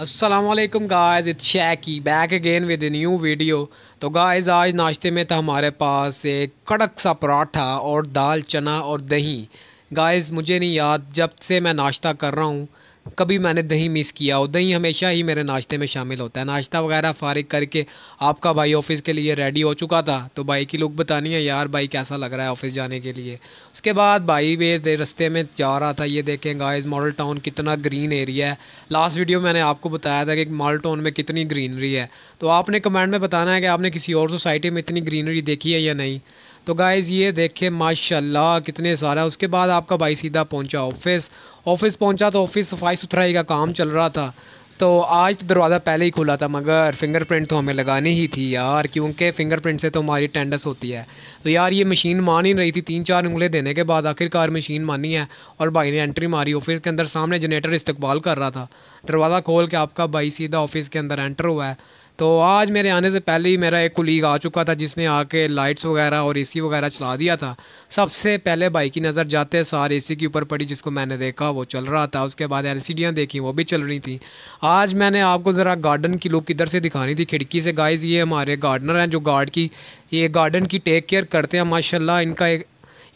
Aslam guys it's शैकी back again with new video तो guys आज नाश्ते में था हमारे पास एक कड़क सा पराठा और दाल चना और दही गाइस मुझे नहीं याद जब से मैं नाश्ता कर रहा हूँ कभी मैंने दही मिस किया हो दही हमेशा ही मेरे नाश्ते में शामिल होता है नाश्ता वगैरह फारिग करके आपका भाई ऑफिस के लिए रेडी हो चुका था तो भाई की लुक बतानी है यार भाई कैसा लग रहा है ऑफिस जाने के लिए उसके बाद भाई वे रस्ते में जा रहा था ये देखें गाइस मॉडल टाउन कितना ग्रीन एरिया है लास्ट वीडियो मैंने आपको बताया था कि मॉडल टाउन में कितनी ग्रीनरी है तो आपने कमेंट में बताना है कि आपने किसी और सोसाइटी में इतनी ग्रीनरी देखी है या नहीं तो गाइज़ ये देखें माशाल्लाह कितने सारा उसके बाद आपका भाई सीधा पहुंचा ऑफिस ऑफिस पहुंचा तो ऑफिस सफाई सुथराई का काम चल रहा था तो आज तो दरवाज़ा पहले ही खुला था मगर फिंगरप्रिंट तो हमें लगानी ही थी यार क्योंकि फिंगरप्रिंट से तो हमारी टेंडस होती है तो यार ये मशीन मान ही रही थी तीन चार उंगले देने के बाद आखिरकार मशीन मानी है और भाई ने एंट्री मारी ऑफिस के अंदर सामने जनरेटर इस्तेबाल कर रहा था दरवाज़ा खोल के आपका भाई सीधा ऑफिस के अंदर एंटर हुआ है तो आज मेरे आने से पहले ही मेरा एक कुलीग आ चुका था जिसने आके लाइट्स वगैरह और एसी वगैरह चला दिया था सबसे पहले बाइक की नज़र जाते सार एसी के ऊपर पड़ी जिसको मैंने देखा वो चल रहा था उसके बाद डियाँ देखी वो भी चल रही थी आज मैंने आपको ज़रा गार्डन की लुक इधर से दिखानी थी खिड़की से गाइज ये हमारे गार्डनर हैं जो गार्ड की ये गार्डन की टेक केयर करते हैं माशाल्लाह इनका एक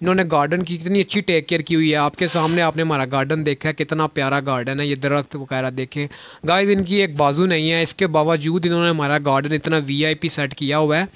इन्होंने गार्डन की कितनी अच्छी टेक केयर की हुई है आपके सामने आपने हमारा गार्डन देखा है कितना प्यारा गार्डन है ये दरख्त वगैरह देखें गाइस इनकी एक बाजू नहीं है इसके बावजूद इन्होंने हमारा गार्डन इतना वीआईपी सेट किया हुआ है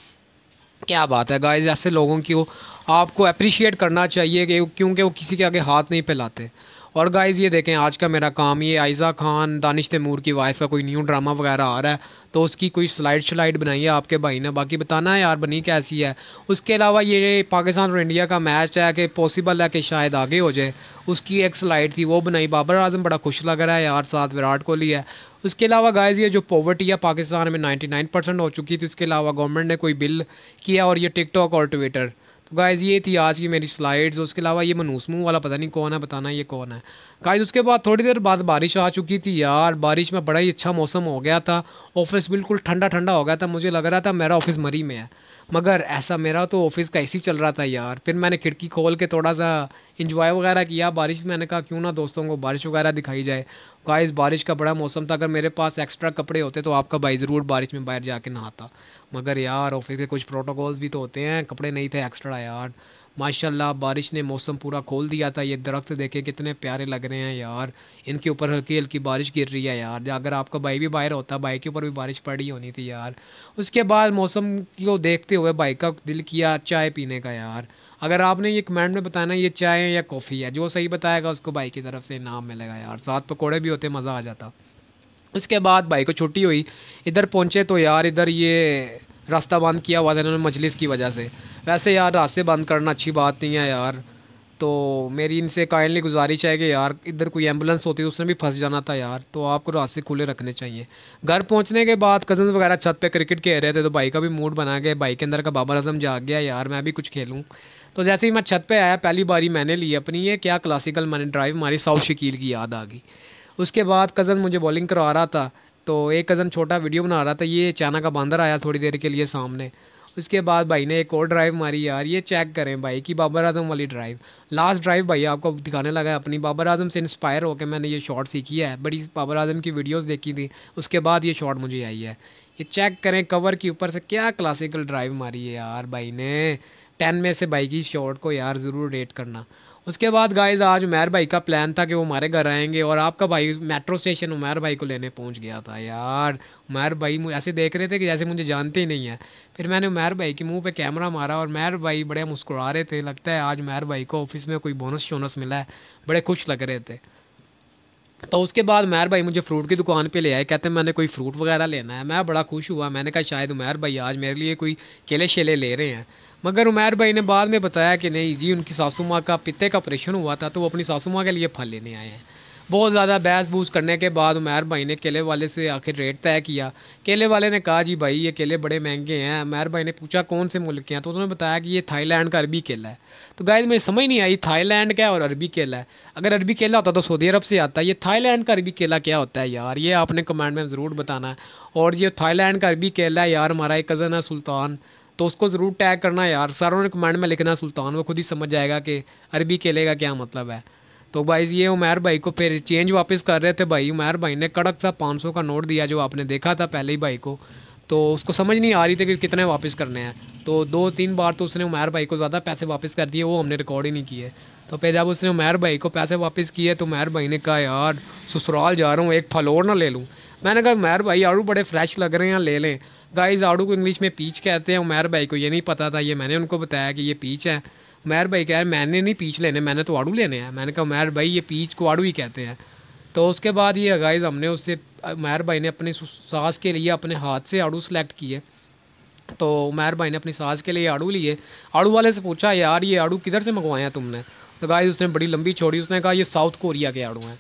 क्या बात है गाइस ऐसे लोगों की वो आपको अप्रिशिएट करना चाहिए क्योंकि वो किसी के आगे हाथ नहीं फैलाते और गाइज़ ये देखें आज का मेरा काम ये आयज़ा खान दानिश तैमूर की वाइफ का कोई न्यू ड्रामा वगैरह आ रहा है तो उसकी कोई स्लाइड शलाइड बनाई है आपके भाई ने बाकी बताना है यार बनी कैसी है उसके अलावा ये पाकिस्तान और इंडिया का मैच है कि पॉसिबल है कि शायद आगे हो जाए उसकी एक स्लाइड थी वो बनाई बाबर आजम बड़ा खुश लग रहा है यार साथ विराट कोहली है उसके अलावा गाइज ये जो पॉवर्टी है पाकिस्तान में 99 परसेंट हो चुकी थी उसके अलावा गवर्नमेंट ने कोई बिल किया और ये टिकटॉक और ट्विटर तो गाइज़ ये थी आज की मेरी स्लाइड्स उसके अलावा ये मनूसमू वाला पता नहीं कौन है बताना ये कौन है गाइज़ उसके बाद थोड़ी देर बाद बारिश आ चुकी थी यार बारिश में बड़ा ही अच्छा मौसम हो गया था ऑफिस बिल्कुल ठंडा ठंडा हो गया था मुझे लग रहा था मेरा ऑफिस मरी में है मगर ऐसा मेरा तो ऑफिस का ऐसी चल रहा था यार फिर मैंने खिड़की खोल के थोड़ा सा इंजॉय वगैरह किया बारिश मैंने कहा क्यों ना दोस्तों को बारिश वगैरह दिखाई जाए गाइज बारिश का बड़ा मौसम था अगर मेरे पास एक्स्ट्रा कपड़े होते तो आपका भाई ज़रूर बारिश में बाहर जाके नहाता मगर यार ऑफिस के कुछ प्रोटोकॉल्स भी तो होते हैं कपड़े नहीं थे एक्स्ट्रा यार माशाल्लाह बारिश ने मौसम पूरा खोल दिया था ये दरख्त देखे कितने प्यारे लग रहे हैं यार इनके ऊपर हल्की हल्की बारिश गिर रही है यार अगर आपका भाई भी बाहर होता बाइक के ऊपर भी बारिश पड़ी होनी थी यार उसके बाद मौसम को देखते हुए बाइक का दिल किया चाय पीने का यार अगर आपने ये कमेंट में बताना ये चाय है या कॉफ़ी है जो सही बताएगा उसको बाइक की तरफ से इनाम मिलेगा यार साथ पकौड़े भी होते मज़ा आ जाता उसके बाद भाई को छुट्टी हुई इधर पहुँचे तो यार इधर ये रास्ता बंद किया हुआ था इन्होंने मजलिस की वजह से वैसे यार रास्ते बंद करना अच्छी बात नहीं है यार तो मेरी इनसे काइंडली गुजारिश है कि यार इधर कोई एम्बुलेंस होती है तो उसने भी फंस जाना था यार तो आपको रास्ते खुले रखने चाहिए घर पहुंचने के बाद कज़न वगैरह छत पे क्रिकेट खेल रहे थे तो भाई का भी मूड बना गया भाई के अंदर का बाबर आजम जाग गया यार मैं भी कुछ खेलूँ तो जैसे ही मैं छत पर आया पहली बारी मैंने ली अपनी ये क्या क्लासिकल मैंने ड्राइव मारी साउथ शकील की याद आ गई उसके बाद कज़न मुझे बॉलिंग करवा रहा था तो एक कज़न छोटा वीडियो बना रहा था ये अचानक का बंदर आया थोड़ी देर के लिए सामने उसके बाद भाई ने एक और ड्राइव मारी यार ये चेक करें भाई कि बाबर आजम वाली ड्राइव लास्ट ड्राइव भाई आपको दिखाने लगा है अपनी बाबर आजम से इंस्पायर होकर मैंने ये शॉट सीखी है बड़ी बाबर आजम की वीडियोस देखी थी उसके बाद ये शॉट मुझे आई है ये चेक करें कवर के ऊपर से क्या क्लासिकल ड्राइव मारी है यार भाई ने टेन में से भाई की शॉट को यार ज़रूर रेट करना उसके बाद गाइज आज उमैर भाई का प्लान था कि वो हमारे घर आएंगे और आपका भाई मेट्रो स्टेशन उमैर भाई को लेने पहुंच गया था यार उमैर भाई ऐसे देख रहे थे कि जैसे मुझे जानते ही नहीं है फिर मैंने उमैर भाई के मुंह पे कैमरा मारा और उमेर भाई बड़े मुस्कुरा रहे थे लगता है आज उमैर भाई को ऑफिस में कोई बोनस शोनस मिला है बड़े खुश लग रहे थे तो उसके बाद उमेर भाई मुझे फ्रूट की दुकान पे ले आए कहते हैं मैंने कोई फ्रूट वगैरह लेना है मैं बड़ा खुश हुआ मैंने कहा शायद उमैर भाई आज मेरे लिए कोई केले शेले ले रहे हैं मगर उमैर भाई ने बाद में बताया कि नहीं जी उनकी सासू माँ का पिते का ऑपरेशन हुआ था तो वो अपनी सासू माँ के लिए फल लेने आए हैं बहुत ज़्यादा बहस बूस करने के बाद उमैर भाई ने केले वाले से आखिर रेट तय किया केले वाले ने कहा जी भाई ये केले बड़े महंगे हैं उमैर भाई ने पूछा कौन से मुल्क के हैं तो उन्होंने बताया कि ये थाईलैंड का अरबी केला है तो गाय मुझे समझ नहीं आई थाईलैंड का और अरबी केला है अगर अरबी केला होता तो सऊदी अरब से आता है ये थाईलैंड का अरबी केला क्या होता है यार ये आपने कमेंट में ज़रूर बताना है और ये थाईलैंड का अरबी केला है यार हमारा एक कज़न है सुल्तान तो उसको ज़रूर टैग करना यार सारों ने कमेंट में लिखना सुल्तान वो खुद ही समझ जाएगा कि अरबी केले का क्या मतलब है तो भाई ये उमैर भाई को फिर चेंज वापस कर रहे थे भाई उमैर भाई ने कड़क सा पाँच का नोट दिया जो आपने देखा था पहले ही भाई को तो उसको समझ नहीं आ रही थी कि कितने वापस करने हैं तो दो तीन बार तो उसने उमैर भाई को ज़्यादा पैसे वापस कर दिए वो हमने रिकॉर्ड ही नहीं किए तो फिर जब उसने उमैर भाई को पैसे वापस किए तो उमैर भाई ने कहा यार ससुराल जा रहा हूँ एक फलोर ना ले लूँ मैंने कहा उमैर भाई यारू बड़े फ्रेश लग रहे हैं ले लें गाइस आड़ू को इंग्लिश में पीच कहते हैं उमैर भाई को ये नहीं पता था ये मैंने उनको बताया कि ये पीच है उमैर भाई कह रहे मैंने नहीं पीच लेने मैंने तो आड़ू लेने हैं मैंने कहा उमैर भाई ये पीच को आड़ू ही कहते हैं तो उसके बाद ये गाइज़ हमने उससे उमैर भाई ने अपनी सास के लिए अपने हाथ से आड़ू सेलेक्ट किए तो उमैर भाई ने अपनी सास के लिए आड़ू लिए आड़ू वाले से पूछा यार ये आड़ू किधर से मंगवाए हैं तुमने तो गाइज उसने बड़ी लंबी छोड़ी उसने कहा ये साउथ कोरिया के आड़ू हैं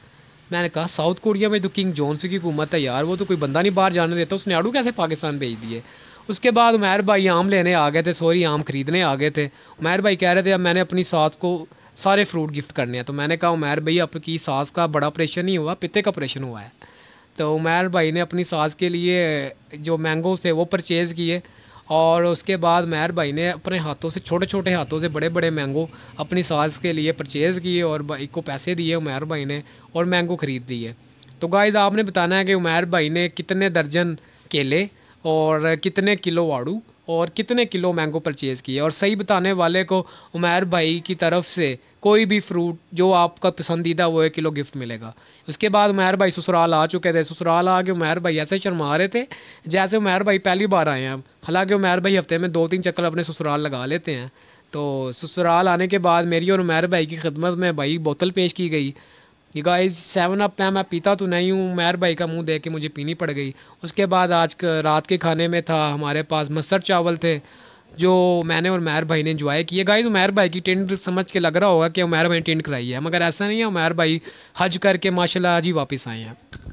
मैंने कहा साउथ कोरिया में तो किंग जोन्स की हुकूमत है यार वो तो कोई बंदा नहीं बाहर जाने देता उसने आड़ू कैसे पाकिस्तान भेज दिए उसके बाद उमैर भाई आम लेने आ गए थे सॉरी आम ख़रीदने आ गए थे उमैर भाई कह रहे थे अब मैंने अपनी सास को सारे फ्रूट गिफ्ट करने हैं तो मैंने कहा उमैर भाई आपकी सास का बड़ा ऑपरेशन ही हुआ पिते का ऑपरेशन हुआ है तो उमैर भाई ने अपनी सास के लिए जो मैंगोज थे वो परचेज़ किए और उसके बाद महर भाई ने अपने हाथों से छोटे छोटे हाथों से बड़े बड़े मैंगो अपनी साज के लिए परचेज़ किए और भाई को पैसे दिए उमैर भाई ने और मैंगो ख़रीद दिए तो गाइज आपने बताना है कि उमैर भाई ने कितने दर्जन केले और कितने किलो आड़ू और कितने किलो मैंगो परचेज़ किए और सही बताने वाले को उमैर भाई की तरफ से कोई भी फ्रूट जो आपका पसंदीदा वो एक किलो गिफ्ट मिलेगा उसके बाद उमैर भाई ससुराल आ चुके थे ससुराल आके उमैर भाई ऐसे शर्मा रहे थे जैसे उमैर भाई पहली बार आए हैं हालांकि उमैर भाई हफ्ते में दो तीन चक्कर अपने ससुराल लगा लेते हैं तो ससुराल आने के बाद मेरी और उमैर भाई की खिदमत में भाई बोतल पेश की गई ये गाइस सेवन अप मैम मैं पीता तो नहीं हूँ मैर भाई का मुंह देख के मुझे पीनी पड़ गई उसके बाद आज रात के खाने में था हमारे पास मसर चावल थे जो मैंने और मैर भाई ने इंजॉय किए गाइस उमैर भाई की टेंट समझ के लग रहा होगा कि उमैर भाई ने टेंट कराई है मगर ऐसा नहीं है उमैर भाई हज करके माशाला आज ही वापस आए हैं